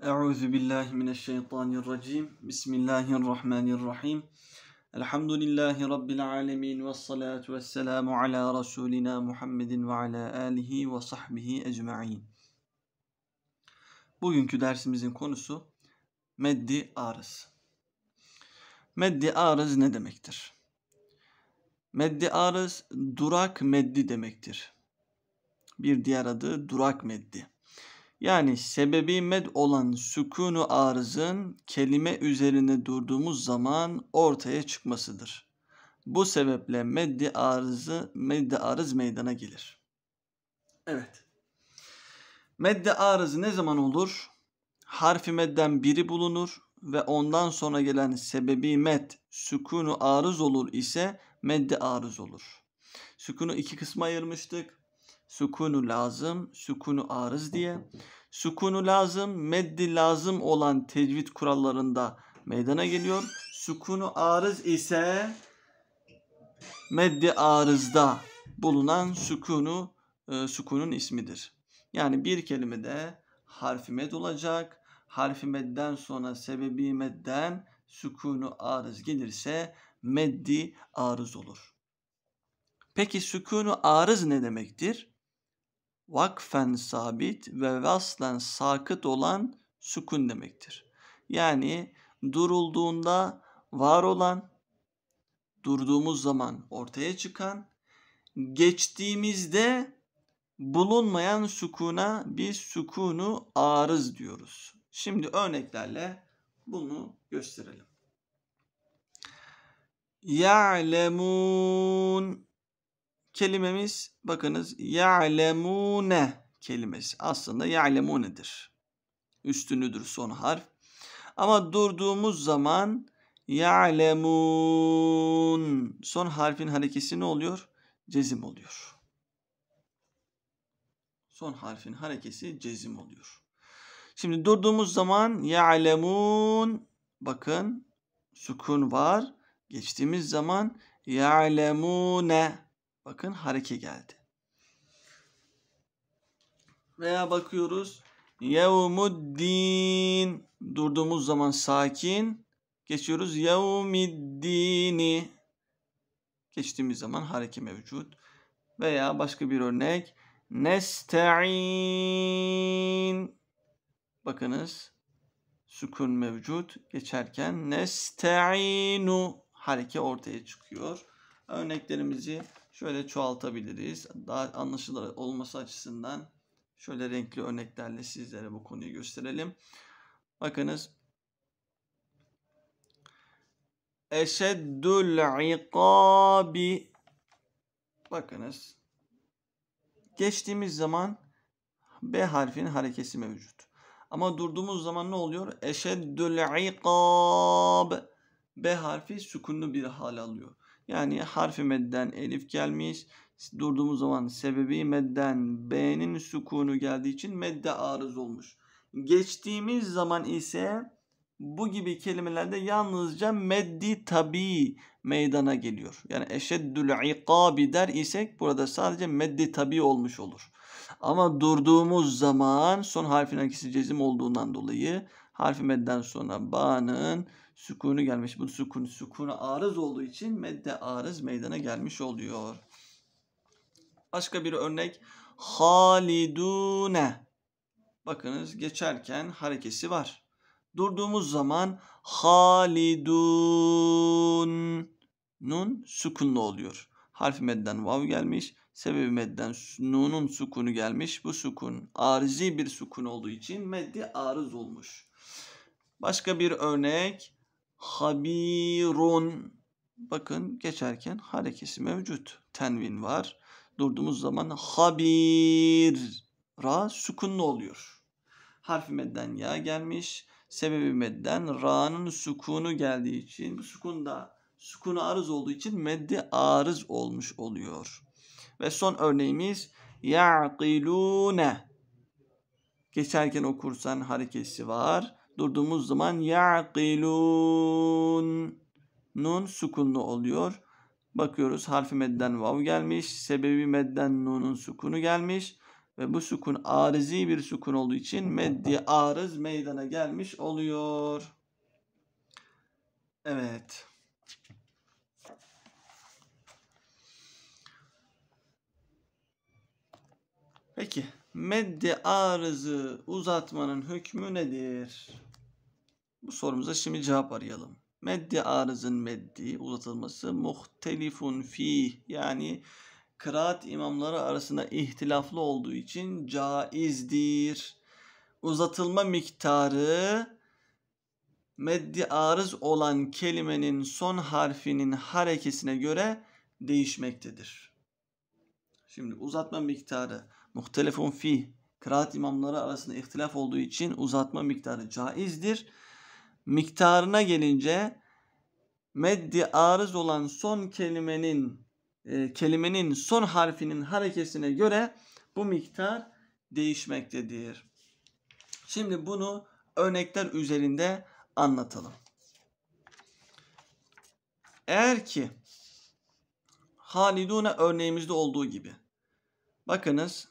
Euzu billahi mineşşeytanirracim. Bismillahirrahmanirrahim. Elhamdülillahi rabbil alamin ve salatu vesselamu ala rasulina Muhammedin ve ala alihi ve sahbihi ecmaîn. Bugünkü dersimizin konusu meddi arız. Meddi arız ne demektir? Meddi arız durak meddi demektir. Bir diğer adı durak meddi. Yani sebebi med olan sükunu arızın kelime üzerine durduğumuz zaman ortaya çıkmasıdır. Bu sebeple meddi arızı meddi arız meydana gelir. Evet. Medde arızı ne zaman olur? Harfi medden biri bulunur ve ondan sonra gelen sebebi med sükunu arız olur ise medde arız olur. Sükunu iki kısma ayırmıştık sukunu lazım, sukunu arız diye. Sukunu lazım, meddi lazım olan tecvid kurallarında meydana geliyor. Sukunu arız ise meddi arızda bulunan sukunu e, sukunun ismidir. Yani bir kelimede harfi med olacak. Harfi medden sonra sebebi medden sukunu arız gelirse meddi arız olur. Peki sükunu arız ne demektir? vakfen sabit ve vaslen sakıt olan sukun demektir. Yani durulduğunda var olan, durduğumuz zaman ortaya çıkan, geçtiğimizde bulunmayan sukuna bir sukunu arız diyoruz. Şimdi örneklerle bunu gösterelim. Ya'lemun Kelimemiz bakınız ya'lemune kelimesi aslında ya'lemunedir. Üstünüdür son harf. Ama durduğumuz zaman ya'lemun son harfin harekesi ne oluyor? Cezim oluyor. Son harfin harekesi cezim oluyor. Şimdi durduğumuz zaman ya'lemun bakın sukun var. Geçtiğimiz zaman ya'lemune Bakın hareke geldi. Veya bakıyoruz. Yevmuddin. Durduğumuz zaman sakin. Geçiyoruz. Yevmiddini. Geçtiğimiz zaman hareke mevcut. Veya başka bir örnek. Nesta'in. Bakınız. Sükun mevcut. Geçerken nesta'inu. Hareke ortaya çıkıyor. Örneklerimizi Şöyle çoğaltabiliriz. Daha anlaşılır olması açısından şöyle renkli örneklerle sizlere bu konuyu gösterelim. Bakınız. Eşeddül ikabi Bakınız. Geçtiğimiz zaman B harfinin harekesi mevcut. Ama durduğumuz zaman ne oluyor? Eşeddül ikab. B harfi sükunlu bir hal alıyor. Yani harfi medden elif gelmiş. Durduğumuz zaman sebebi medden b'nin sukunu geldiği için medde arız olmuş. Geçtiğimiz zaman ise bu gibi kelimelerde yalnızca meddi tabi meydana geliyor. Yani eşeddül ikabi der isek burada sadece meddi tabi olmuş olur. Ama durduğumuz zaman son harfin akisi cezim olduğundan dolayı harfi medden sonra ba'nın sükunu gelmiş. Bu sükun, sükunu arız olduğu için medde arız meydana gelmiş oluyor. Başka bir örnek. Halidune. Bakınız geçerken harekesi var. Durduğumuz zaman halidun nun sukunlu oluyor. Harf medden vav gelmiş. Sebebi medden nunun sukunu gelmiş. Bu sukun arizi bir sukun olduğu için meddi arız olmuş. Başka bir örnek habirun. Bakın geçerken harekesi mevcut. Tenvin var. Durduğumuz zaman habir. Ra sukunlu oluyor. Harfi medden ya gelmiş. Sebebi medden ra'nın sukunu geldiği için sukun da sukunu arız olduğu için meddi arız olmuş oluyor. Ve son örneğimiz ya'qilune. Geçerken okursan harekesi var durduğumuz zaman ya'kilun nun sukunlu oluyor. Bakıyoruz harfi medden vav gelmiş. Sebebi medden nunun sukunu gelmiş. Ve bu sukun arizi bir sukun olduğu için meddi arız meydana gelmiş oluyor. Evet. Peki meddi arızı uzatmanın hükmü nedir? Bu sorumuza şimdi cevap arayalım. Meddi arızın meddi uzatılması muhtelifun fi yani kıraat imamları arasında ihtilaflı olduğu için caizdir. Uzatılma miktarı meddi arız olan kelimenin son harfinin harekesine göre değişmektedir. Şimdi uzatma miktarı muhtelefun fi kıraat imamları arasında ihtilaf olduğu için uzatma miktarı caizdir miktarına gelince meddi arız olan son kelimenin e, kelimenin son harfinin harekesine göre bu miktar değişmektedir. Şimdi bunu örnekler üzerinde anlatalım. Eğer ki Halidun'a örneğimizde olduğu gibi. Bakınız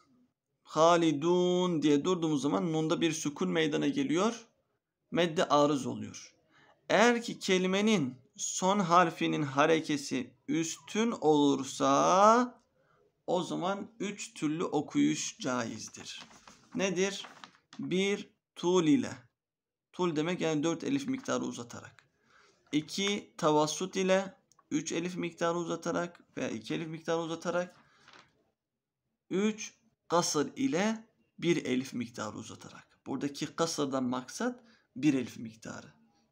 Halidun diye durduğumuz zaman nunda bir sükun meydana geliyor medde arız oluyor. Eğer ki kelimenin son harfinin harekesi üstün olursa o zaman üç türlü okuyuş caizdir. Nedir? Bir tul ile. Tul demek yani dört elif miktarı uzatarak. İki tavassut ile. Üç elif miktarı uzatarak veya iki elif miktarı uzatarak. Üç kasır ile bir elif miktarı uzatarak. Buradaki kasırdan maksat bir elif miktarı.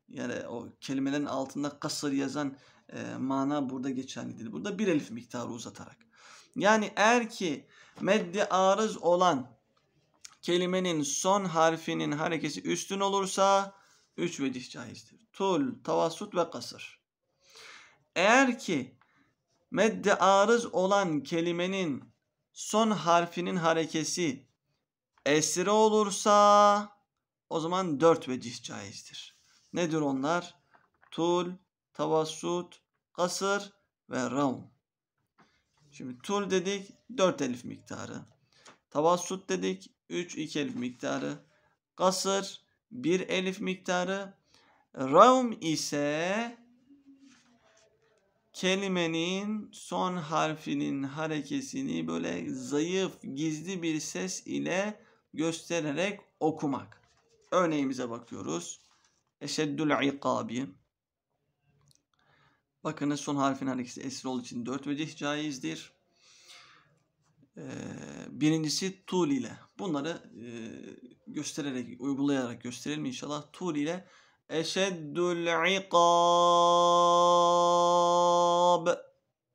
Yani o kelimelerin altında kasır yazan e, mana burada geçerli değil. Burada bir elif miktarı uzatarak. Yani eğer ki meddi arız olan kelimenin son harfinin harekesi üstün olursa üç vecih caizdir. Tul, tavasut ve kasır. Eğer ki meddi arız olan kelimenin son harfinin harekesi esre olursa o zaman dört vecih caizdir. Nedir onlar? Tul, tavassut, kasır ve raum. Şimdi tul dedik 4 elif miktarı. Tavassut dedik 3-2 elif miktarı. Kasır 1 elif miktarı. Raum ise kelimenin son harfinin harekesini böyle zayıf gizli bir ses ile göstererek okumak. Örneğimize bakıyoruz. Eşeddül ikabi. Bakınız son harfin hareketi esir olduğu için dört vecih caizdir. Ee, birincisi tul ile. Bunları e, göstererek, uygulayarak gösterelim inşallah. Tul ile eşeddül ikab.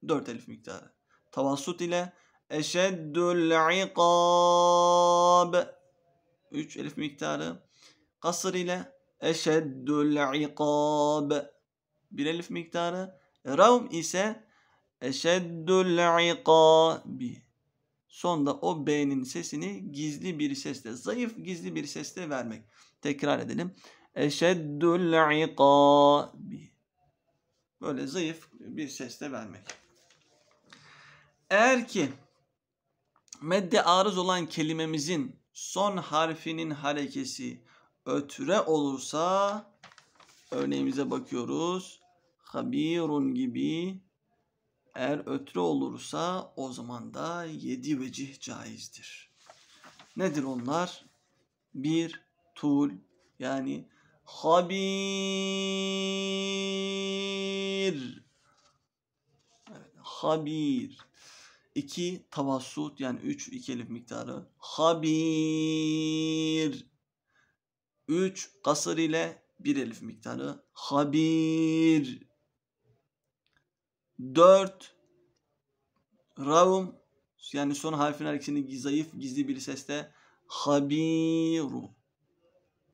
Dört elif miktarı. Tavassut ile eşeddül ikab. Üç elif miktarı. Kasır ile eşeddül ikab. Bir elif miktarı. Ravm ise eşeddül ikabi. Sonda o B'nin sesini gizli bir sesle, zayıf gizli bir sesle vermek. Tekrar edelim. Eşeddül ikabi. Böyle zayıf bir sesle vermek. Eğer ki medde arız olan kelimemizin son harfinin harekesi Ötüre olursa örneğimize bakıyoruz. Habirun gibi eğer ötüre olursa o zaman da yedi vecih caizdir. Nedir onlar? Bir, tul yani habir. Evet, habir. İki, tavassut yani üç, iki elif miktarı. Habir. 3 kasır ile 1 elif miktarı. Habir. 4 ravum yani son harfin her ikisini zayıf gizli bir seste habiru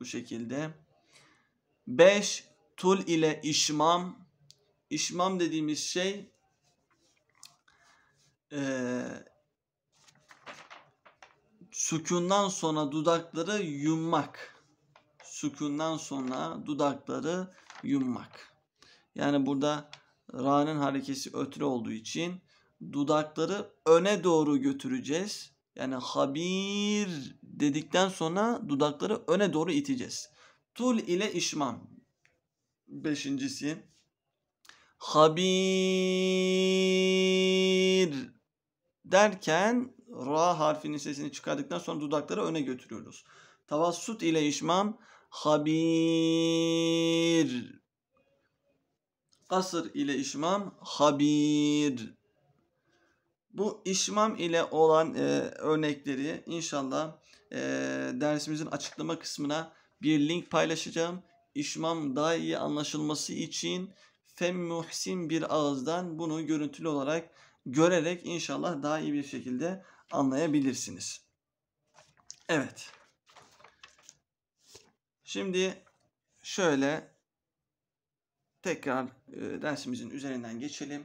bu şekilde. 5 tul ile işmam. işmam dediğimiz şey e, sükundan sonra dudakları yummak sükundan sonra dudakları yummak. Yani burada ra'nın harekesi ötre olduğu için dudakları öne doğru götüreceğiz. Yani habir dedikten sonra dudakları öne doğru iteceğiz. Tul ile işmam. Beşincisi. Habir derken ra harfinin sesini çıkardıktan sonra dudakları öne götürüyoruz. Tavassut ile işmam habir. Kasır ile işmam habir. Bu işmam ile olan e, örnekleri inşallah e, dersimizin açıklama kısmına bir link paylaşacağım. İşmam daha iyi anlaşılması için Fem Muhsin bir ağızdan bunu görüntülü olarak görerek inşallah daha iyi bir şekilde anlayabilirsiniz. Evet. Şimdi şöyle tekrar e, dersimizin üzerinden geçelim.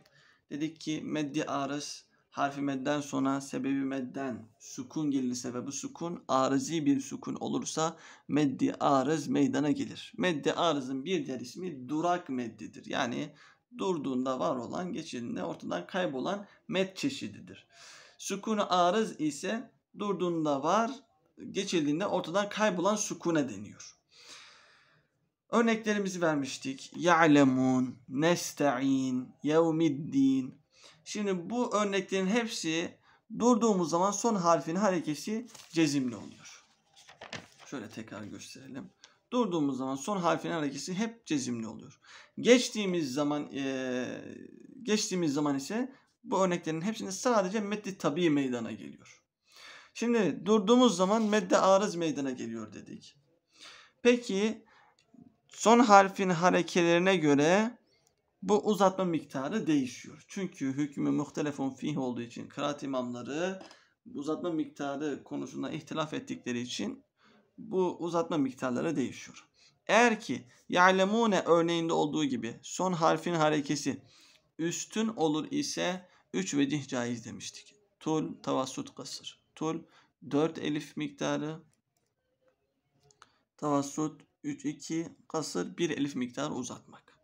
Dedik ki meddi arız harfi medden sonra sebebi medden sukun gelirse ve bu sukun arızi bir sukun olursa meddi arız meydana gelir. Meddi arızın bir diğer ismi durak meddidir. Yani durduğunda var olan geçirdiğinde ortadan kaybolan med çeşididir. Sukun arız ise durduğunda var geçildiğinde ortadan kaybolan sukuna deniyor. Örneklerimizi vermiştik. Ya'lemun, nesta'in, yevmiddin. Şimdi bu örneklerin hepsi durduğumuz zaman son harfin harekesi cezimli oluyor. Şöyle tekrar gösterelim. Durduğumuz zaman son harfin harekesi hep cezimli oluyor. Geçtiğimiz zaman e, geçtiğimiz zaman ise bu örneklerin hepsinde sadece meddi tabi meydana geliyor. Şimdi durduğumuz zaman medde arız meydana geliyor dedik. Peki Son harfin harekelerine göre bu uzatma miktarı değişiyor. Çünkü hükmü muhtelefon fih olduğu için kıraat imamları uzatma miktarı konusunda ihtilaf ettikleri için bu uzatma miktarları değişiyor. Eğer ki ya'lemune örneğinde olduğu gibi son harfin harekesi üstün olur ise 3 vecih caiz demiştik. Tul, tavasut kasır. Tul 4 elif miktarı, tavasut 3-2 kasır 1 elif miktarı uzatmak.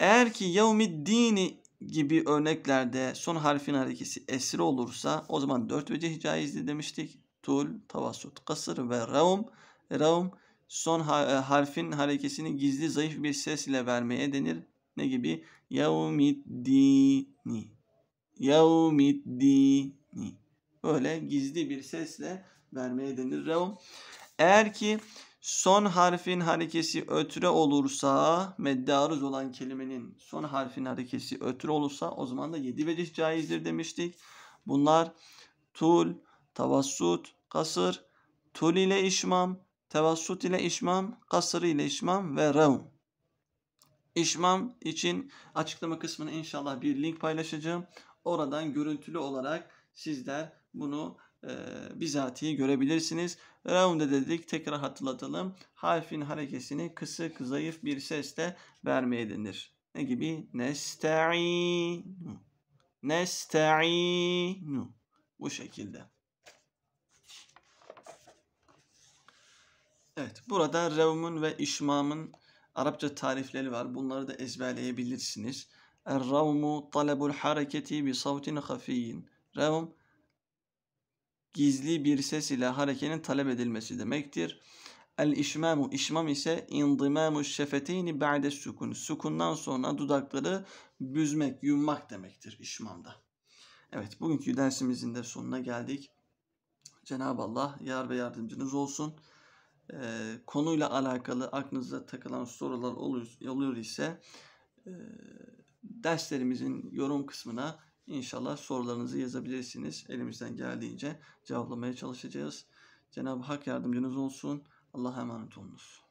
Eğer ki yevmid dini gibi örneklerde son harfin harekesi esir olursa o zaman 4 vecih caizdi demiştik. Tul, tavasut, kasır ve raum. Raum son e, harfin harekesini gizli zayıf bir ses ile vermeye denir. Ne gibi? Yevmiddini. Yevmiddini. Böyle gizli bir sesle vermeye denir raum. Eğer ki Son harfin harekesi ötre olursa medde olan kelimenin son harfin harekesi ötre olursa o zaman da yedi vecih caizdir demiştik. Bunlar tul, tavassut, kasır, tul ile işmam, tevassut ile işmam, kasır ile işmam ve revm. İşmam için açıklama kısmına inşallah bir link paylaşacağım. Oradan görüntülü olarak sizler bunu e, bizatihi görebilirsiniz. Raunde dedik tekrar hatırlatalım. Harfin harekesini kısık zayıf bir sesle vermeye denir. Ne gibi? Nesta'inu. Nesta'inu. Bu şekilde. Evet burada revmun ve işmamın Arapça tarifleri var. Bunları da ezberleyebilirsiniz. Er-ravmu talabul hareketi bi savtin hafiyin. Revm gizli bir ses ile harekenin talep edilmesi demektir. El işmamu işmam ise indimamu şefeteyni ba'de sukun. Sukundan sonra dudakları büzmek, yummak demektir işmamda. Evet bugünkü dersimizin de sonuna geldik. Cenab-ı Allah yar ve yardımcınız olsun. Ee, konuyla alakalı aklınıza takılan sorular oluyor, oluyor ise e, derslerimizin yorum kısmına İnşallah sorularınızı yazabilirsiniz. Elimizden geldiğince cevaplamaya çalışacağız. Cenab-ı Hak yardımcınız olsun. Allah'a emanet olunuz.